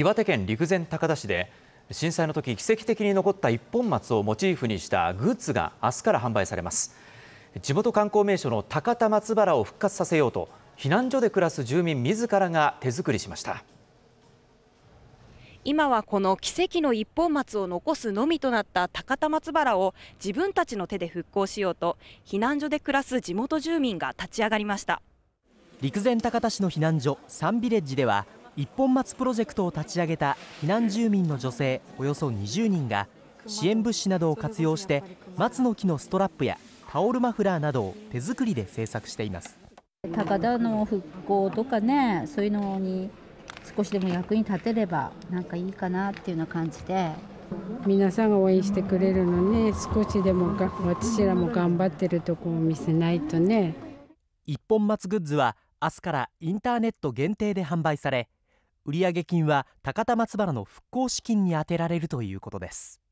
岩手県陸前高田市で震災の時奇跡的に残った一本松をモチーフにしたグッズが明日から販売されます地元観光名所の高田松原を復活させようと避難所で暮らす住民自らが手作りしました今はこの奇跡の一本松を残すのみとなった高田松原を自分たちの手で復興しようと避難所で暮らす地元住民が立ち上がりました陸前高田市の避難所サンビレッジでは一本松プロジェクトを立ち上げた避難住民の女性およそ20人が支援物資などを活用して松の木のストラップやタオルマフラーなどを手作りで製作しています高田の復興とかねそういうのに少しでも役に立てればなんかいいかなっていうような感じで皆さんが応援してくれるのね少しでもが私らも頑張ってるとこを見せないとね一本松グッズは明日からインターネット限定で販売され売上金は高田松原の復興資金に充てられるということです